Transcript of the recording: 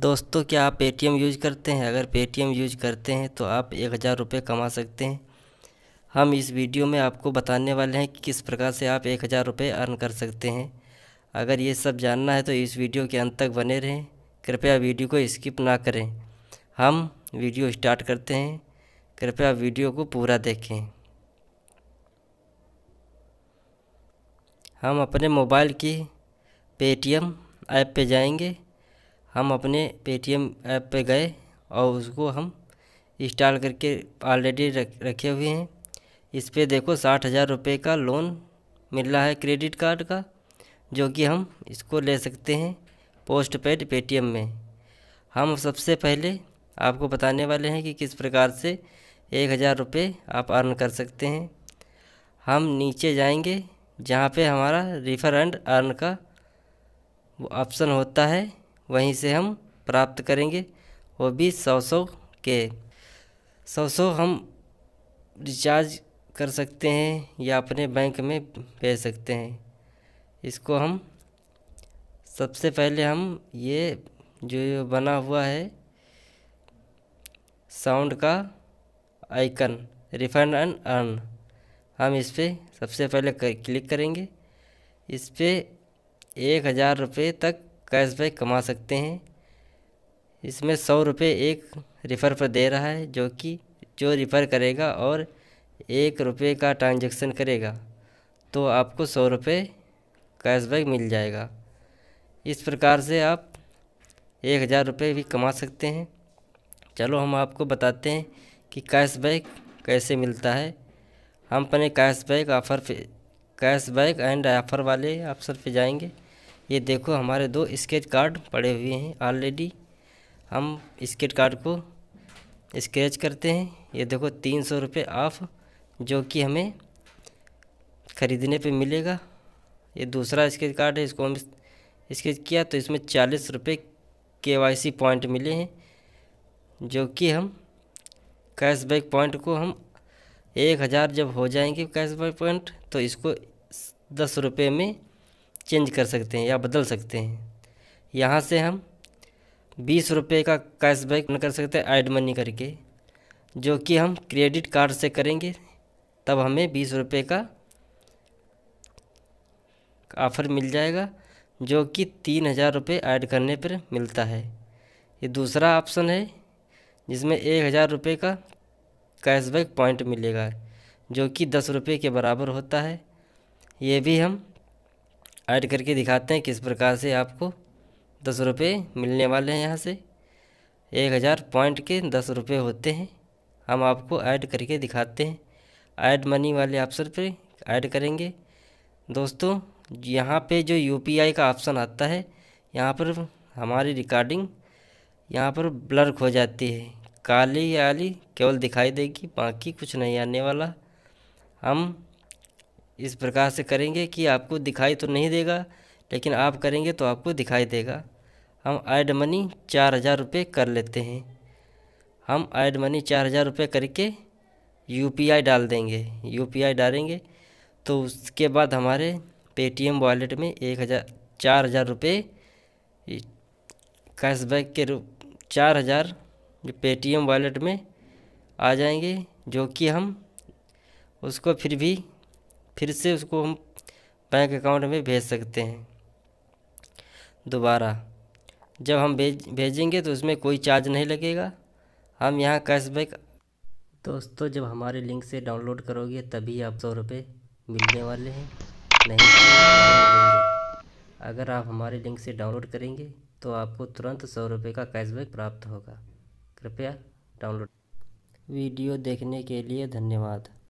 दोस्तों क्या आप पेटीएम यूज करते हैं अगर पेटीएम यूज करते हैं तो आप एक हज़ार रुपये कमा सकते हैं हम इस वीडियो में आपको बताने वाले हैं कि किस प्रकार से आप एक हज़ार रुपये अर्न कर सकते हैं अगर ये सब जानना है तो इस वीडियो के अंत तक बने रहें कृपया वीडियो को स्किप ना करें हम वीडियो स्टार्ट करते हैं कृपया वीडियो को पूरा देखें हम अपने मोबाइल की पेटीएम ऐप पे जाएंगे हम अपने पेटीएम ऐप पे गए और उसको हम इंस्टॉल करके ऑलरेडी रख रखे हुए हैं इस पर देखो साठ हज़ार रुपये का लोन मिल रहा है क्रेडिट कार्ड का जो कि हम इसको ले सकते हैं पोस्ट पेड पेटीएम में हम सबसे पहले आपको बताने वाले हैं कि किस प्रकार से एक हज़ार रुपये आप अर्न कर सकते हैं हम नीचे जाएंगे जहाँ पे हमारा रिफ़र एंड अर्न का ऑप्शन होता है वहीं से हम प्राप्त करेंगे वो भी सौ सौ के सौ सौ हम रिचार्ज कर सकते हैं या अपने बैंक में भेज सकते हैं इसको हम सबसे पहले हम ये जो बना हुआ है साउंड का आइकन रिफंड एंड अर्न हम इस पर सबसे पहले क्लिक करेंगे इस पर एक हज़ार रुपये तक कैशबैक कमा सकते हैं इसमें सौ रुपये एक रिफ़र पर दे रहा है जो कि जो रिफ़र करेगा और एक रुपये का ट्रांजैक्शन करेगा तो आपको सौ रुपये कैशबैक मिल जाएगा इस प्रकार से आप एक हज़ार रुपये भी कमा सकते हैं चलो हम आपको बताते हैं कि कैशबैक कैसे मिलता है हम अपने कैशबैक ऑफ़र पे कैशबैक एंड ऑफ़र वाले ऑफ़र पे जाएंगे ये देखो हमारे दो स्केच कार्ड पड़े हुए हैं ऑलरेडी हम स्केच कार्ड को स्केच करते हैं ये देखो तीन सौ रुपये ऑफ जो कि हमें ख़रीदने पे मिलेगा ये दूसरा स्केच कार्ड है इसको हम स्केच किया तो इसमें चालीस रुपये के वाई सी पॉइंट मिले हैं जो कि हम कैशबैक पॉइंट को हम एक हज़ार जब हो जाएंगे कैशबैक पॉइंट तो इसको दस रुपये में चेंज कर सकते हैं या बदल सकते हैं यहाँ से हम बीस रुपये का कैशबैक कर सकते हैं ऐड मनी करके जो कि हम क्रेडिट कार्ड से करेंगे तब हमें बीस रुपये का ऑफ़र मिल जाएगा जो कि तीन हज़ार रुपये ऐड करने पर मिलता है ये दूसरा ऑप्शन है जिसमें एक हज़ार रुपये का कैशबैक पॉइंट मिलेगा जो कि दस रुपये के बराबर होता है ये भी हम ऐड करके दिखाते हैं किस प्रकार से आपको दस रुपये मिलने वाले हैं यहाँ से एक हज़ार पॉइंट के दस रुपये होते हैं हम आपको ऐड करके दिखाते हैं ऐड मनी वाले ऑप्शन पे ऐड करेंगे दोस्तों यहाँ पे जो यूपीआई का ऑप्शन आता है यहाँ पर हमारी रिकॉर्डिंग यहाँ पर ब्लर्क हो जाती है काली आली केवल दिखाई देगी बाकी कुछ नहीं आने वाला हम इस प्रकार से करेंगे कि आपको दिखाई तो नहीं देगा लेकिन आप करेंगे तो आपको दिखाई देगा हम ऐड मनी चार हज़ार रुपये कर लेते हैं हम ऐड मनी चार हज़ार रुपये करके यूपीआई डाल देंगे यूपीआई डालेंगे तो उसके बाद हमारे पेटीएम वॉलेट में एक हज़ार चार हज़ार रुपये कैशबैक के रूप चार हज़ार पेटीएम वॉलेट में आ जाएंगे जो कि हम उसको फिर भी फिर से उसको हम बैंक अकाउंट में भेज सकते हैं दोबारा जब हम भेज भेजेंगे तो उसमें कोई चार्ज नहीं लगेगा हम यहाँ कैशबैक दोस्तों जब हमारे लिंक से डाउनलोड करोगे तभी आप सौ रुपये मिलने वाले हैं नहीं तो अगर आप हमारे लिंक से डाउनलोड करेंगे तो आपको तुरंत सौ रुपये का कैशबैक प्राप्त होगा कृपया डाउनलोड वीडियो देखने के लिए धन्यवाद